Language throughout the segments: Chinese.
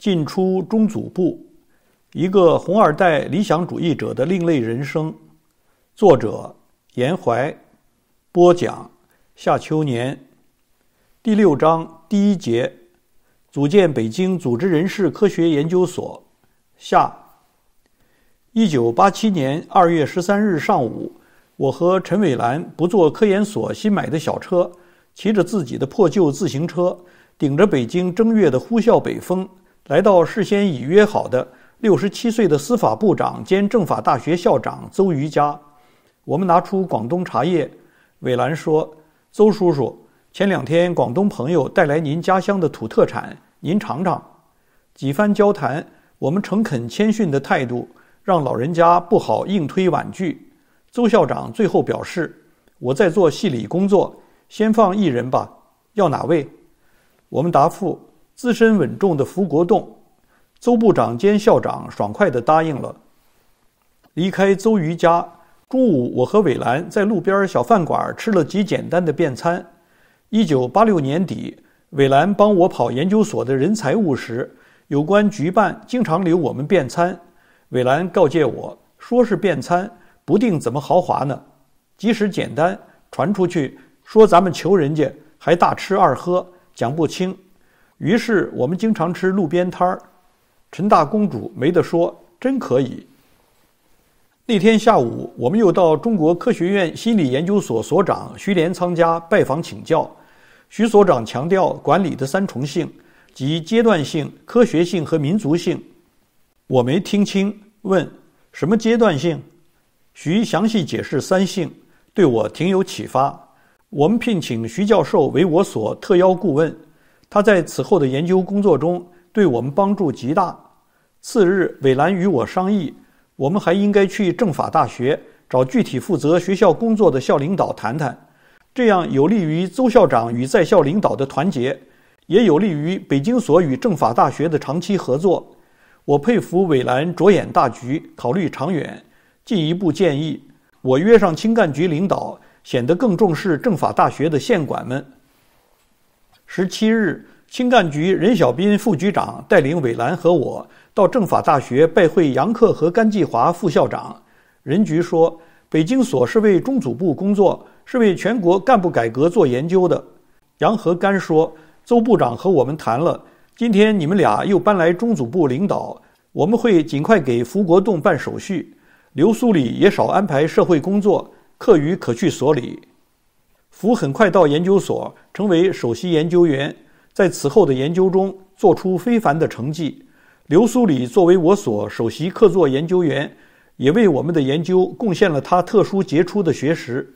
进出中组部，一个红二代理想主义者的另类人生，作者严怀，播讲夏秋年，第六章第一节，组建北京组织人事科学研究所，下。一九八七年二月十三日上午，我和陈伟兰不坐科研所新买的小车，骑着自己的破旧自行车，顶着北京正月的呼啸北风。来到事先已约好的六十七岁的司法部长兼政法大学校长邹瑜家，我们拿出广东茶叶，伟兰说：“邹叔叔，前两天广东朋友带来您家乡的土特产，您尝尝。”几番交谈，我们诚恳谦逊的态度让老人家不好硬推婉拒。邹校长最后表示：“我在做系里工作，先放一人吧，要哪位？”我们答复。资深稳重的福国栋，邹部长兼校长爽快地答应了。离开邹瑜家，中午我和伟兰在路边小饭馆吃了极简单的便餐。一九八六年底，伟兰帮我跑研究所的人财物时，有关局办经常留我们便餐。伟兰告诫我说：“是便餐，不定怎么豪华呢。即使简单，传出去说咱们求人家还大吃二喝，讲不清。”于是我们经常吃路边摊儿，陈大公主没得说，真可以。那天下午，我们又到中国科学院心理研究所所长徐连仓家拜访请教。徐所长强调管理的三重性即阶段性、科学性和民族性。我没听清，问什么阶段性？徐详细解释三性，对我挺有启发。我们聘请徐教授为我所特邀顾问。他在此后的研究工作中对我们帮助极大。次日，韦兰与我商议，我们还应该去政法大学找具体负责学校工作的校领导谈谈，这样有利于邹校长与在校领导的团结，也有利于北京所与政法大学的长期合作。我佩服韦兰着眼大局，考虑长远。进一步建议，我约上青干局领导，显得更重视政法大学的县管们。十七日，青干局任小斌副局长带领韦兰和我到政法大学拜会杨克和甘继华副校长。任局说：“北京所是为中组部工作，是为全国干部改革做研究的。”杨和甘说：“邹部长和我们谈了，今天你们俩又搬来中组部领导，我们会尽快给胡国栋办手续。刘苏里也少安排社会工作，课余可去所里。”福很快到研究所，成为首席研究员，在此后的研究中做出非凡的成绩。刘苏里作为我所首席客座研究员，也为我们的研究贡献了他特殊杰出的学识。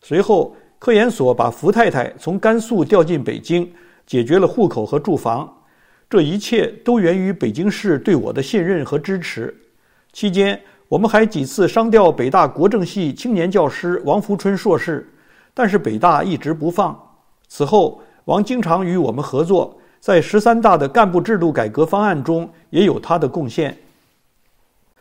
随后，科研所把福太太从甘肃调进北京，解决了户口和住房，这一切都源于北京市对我的信任和支持。期间，我们还几次商调北大国政系青年教师王福春硕士。但是北大一直不放。此后，王经常与我们合作，在十三大的干部制度改革方案中也有他的贡献。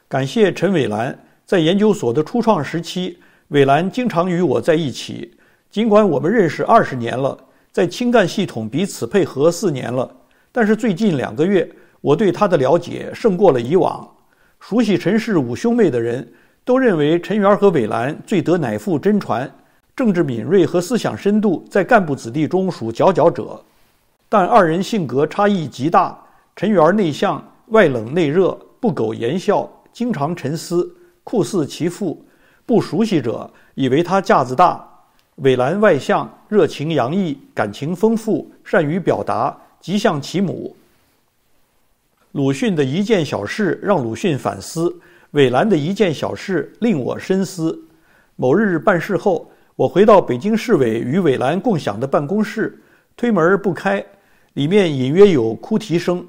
感谢陈伟兰，在研究所的初创时期，伟兰经常与我在一起。尽管我们认识二十年了，在清干系统彼此配合四年了，但是最近两个月，我对他的了解胜过了以往。熟悉陈氏五兄妹的人，都认为陈元和伟兰最得乃父真传。政治敏锐和思想深度在干部子弟中属佼佼者，但二人性格差异极大。陈源内向外冷内热，不苟言笑，经常沉思，酷似其父；不熟悉者以为他架子大。伟兰外向，热情洋溢，感情丰富，善于表达，极像其母。鲁迅的一件小事让鲁迅反思，伟兰的一件小事令我深思。某日办事后。我回到北京市委与韦兰共享的办公室，推门儿不开，里面隐约有哭啼声。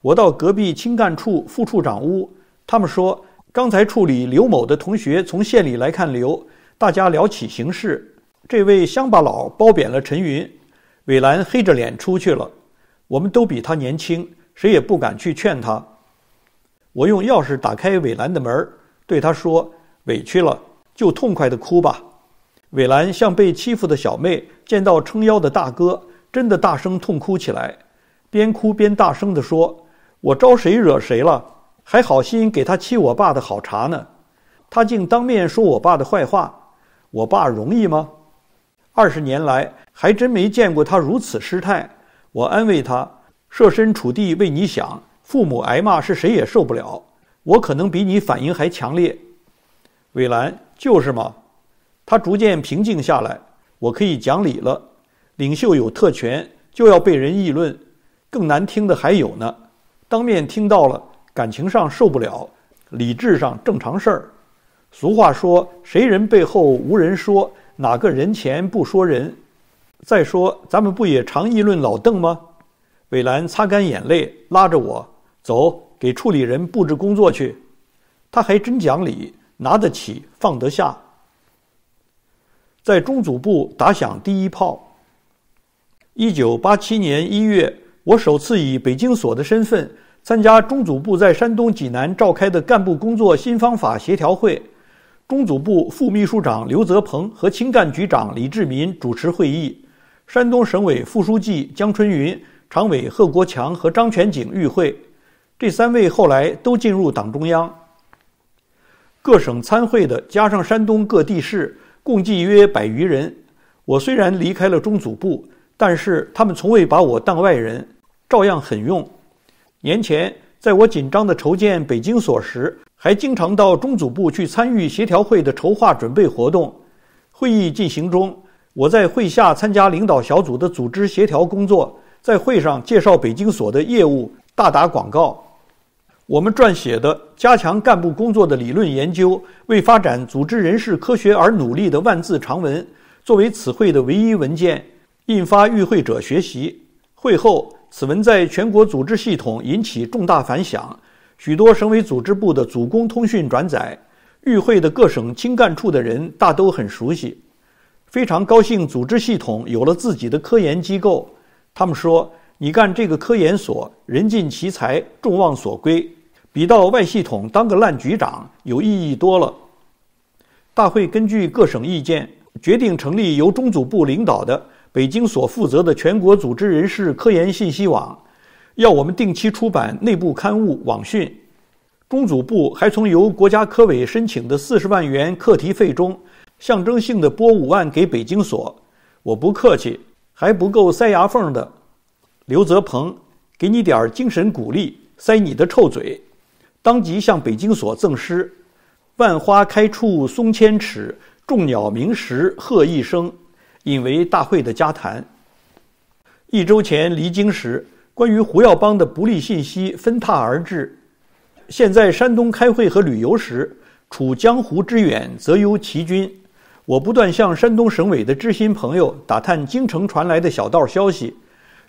我到隔壁青干处副处长屋，他们说刚才处理刘某的同学从县里来看刘，大家聊起形势，这位乡巴佬褒贬了陈云，韦兰黑着脸出去了。我们都比他年轻，谁也不敢去劝他。我用钥匙打开韦兰的门儿，对他说：“委屈了，就痛快地哭吧。”韦兰像被欺负的小妹，见到撑腰的大哥，真的大声痛哭起来，边哭边大声地说：“我招谁惹谁了？还好心给他沏我爸的好茶呢，他竟当面说我爸的坏话，我爸容易吗？二十年来还真没见过他如此失态。”我安慰他：“设身处地为你想，父母挨骂是谁也受不了。我可能比你反应还强烈。”韦兰就是嘛。他逐渐平静下来，我可以讲理了。领袖有特权就要被人议论，更难听的还有呢。当面听到了，感情上受不了，理智上正常事儿。俗话说，谁人背后无人说，哪个人前不说人。再说，咱们不也常议论老邓吗？伟兰擦干眼泪，拉着我走，给处理人布置工作去。他还真讲理，拿得起，放得下。在中组部打响第一炮。一九八七年一月，我首次以北京所的身份参加中组部在山东济南召开的干部工作新方法协调会，中组部副秘书长刘泽鹏和青干局长李志民主持会议，山东省委副书记江春云、常委贺国强和张全景与会，这三位后来都进入党中央。各省参会的加上山东各地市。共计约百余人。我虽然离开了中组部，但是他们从未把我当外人，照样很用。年前，在我紧张地筹建北京所时，还经常到中组部去参与协调会的筹划准备活动。会议进行中，我在会下参加领导小组的组织协调工作，在会上介绍北京所的业务，大打广告。我们撰写的加强干部工作的理论研究，为发展组织人事科学而努力的万字长文，作为此会的唯一文件，印发与会者学习。会后，此文在全国组织系统引起重大反响，许多省委组织部的组工通讯转载。与会的各省经干处的人大都很熟悉，非常高兴组织系统有了自己的科研机构。他们说：“你干这个科研所，人尽其才，众望所归。”比到外系统当个烂局长有意义多了。大会根据各省意见，决定成立由中组部领导的北京所负责的全国组织人事科研信息网，要我们定期出版内部刊物网讯。中组部还从由国家科委申请的四十万元课题费中，象征性的拨五万给北京所。我不客气，还不够塞牙缝的。刘泽鹏，给你点儿精神鼓励，塞你的臭嘴。当即向北京所赠诗：“万花开处松千尺，众鸟鸣时鹤一声”，引为大会的佳谈。一周前离京时，关于胡耀邦的不利信息纷沓而至。现在山东开会和旅游时，处江湖之远则忧其君。我不断向山东省委的知心朋友打探京城传来的小道消息，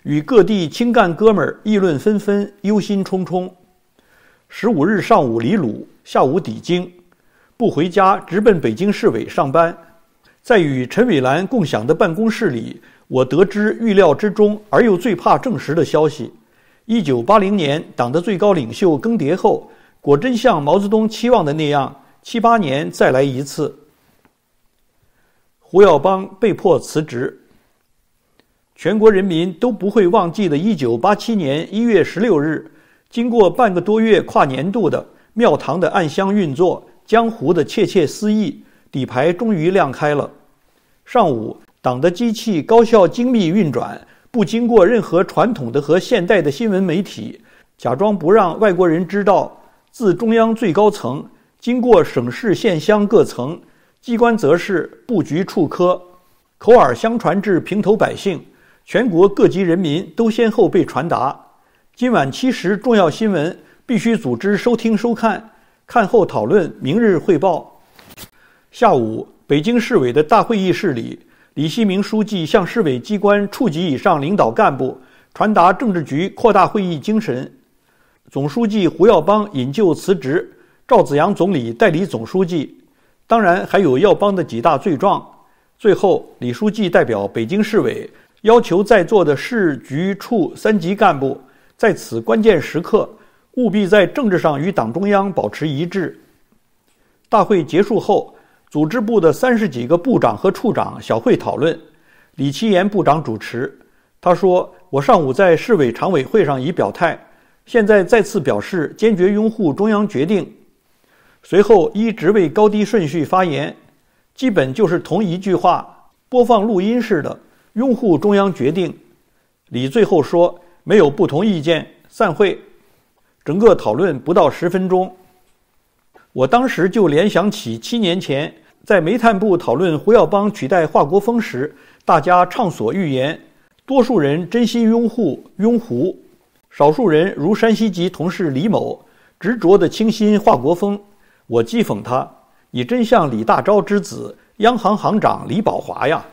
与各地青干哥们儿议论纷纷，忧心忡忡。十五日上午离鲁，下午抵京，不回家，直奔北京市委上班。在与陈伟兰共享的办公室里，我得知预料之中而又最怕证实的消息：一九八零年党的最高领袖更迭后，果真像毛泽东期望的那样，七八年再来一次，胡耀邦被迫辞职。全国人民都不会忘记的，一九八七年一月十六日。经过半个多月跨年度的庙堂的暗箱运作，江湖的窃窃私议，底牌终于亮开了。上午，党的机器高效精密运转，不经过任何传统的和现代的新闻媒体，假装不让外国人知道。自中央最高层，经过省市县乡各层机关，则是布局处科，口耳相传至平头百姓，全国各级人民都先后被传达。今晚七时，重要新闻必须组织收听收看，看后讨论，明日汇报。下午，北京市委的大会议室里，李希明书记向市委机关处级以上领导干部传达政治局扩大会议精神。总书记胡耀邦引咎辞职，赵紫阳总理代理总书记。当然，还有耀邦的几大罪状。最后，李书记代表北京市委要求在座的市局处三级干部。在此关键时刻，务必在政治上与党中央保持一致。大会结束后，组织部的三十几个部长和处长小会讨论，李其言部长主持。他说：“我上午在市委常委会上已表态，现在再次表示坚决拥护中央决定。”随后依职位高低顺序发言，基本就是同一句话，播放录音似的，拥护中央决定。李最后说。没有不同意见，散会。整个讨论不到十分钟，我当时就联想起七年前在煤炭部讨论胡耀邦取代华国锋时，大家畅所欲言，多数人真心拥护拥胡，少数人如山西籍同事李某执着的倾心华国锋。我讥讽他：“你真像李大钊之子，央行行长李宝华呀！”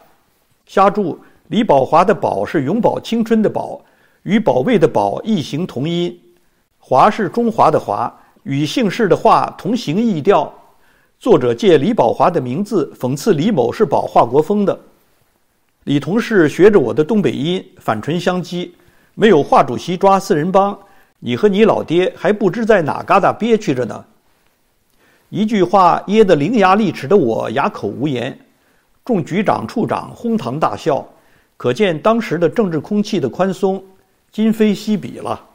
瞎注：李宝华的“宝”是永葆青春的“宝”。与保卫的保异形同音，华是中华的华，与姓氏的华同行异调。作者借李宝华的名字讽刺李某是保华国风的。李同事学着我的东北音反唇相讥：“没有华主席抓四人帮，你和你老爹还不知在哪旮瘩憋屈着呢。”一句话噎得伶牙俐齿的我哑口无言，众局长处长哄堂大笑，可见当时的政治空气的宽松。今非昔比了。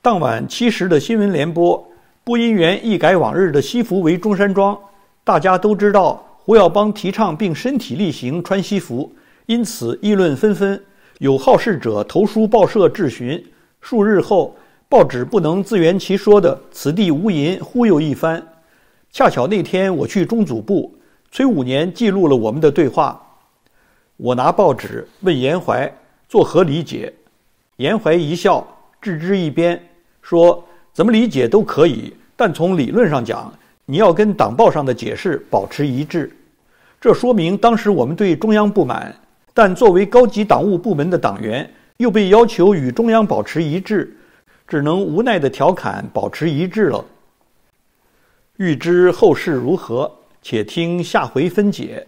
当晚七时的新闻联播，播音员一改往日的西服为中山装。大家都知道胡耀邦提倡并身体力行穿西服，因此议论纷纷。有好事者投书报社质询，数日后报纸不能自圆其说的“此地无银”，忽悠一番。恰巧那天我去中组部，崔五年记录了我们的对话。我拿报纸问严怀作何理解。言怀一笑，置之一边，说怎么理解都可以，但从理论上讲，你要跟党报上的解释保持一致。这说明当时我们对中央不满，但作为高级党务部门的党员，又被要求与中央保持一致，只能无奈的调侃保持一致了。欲知后事如何，且听下回分解。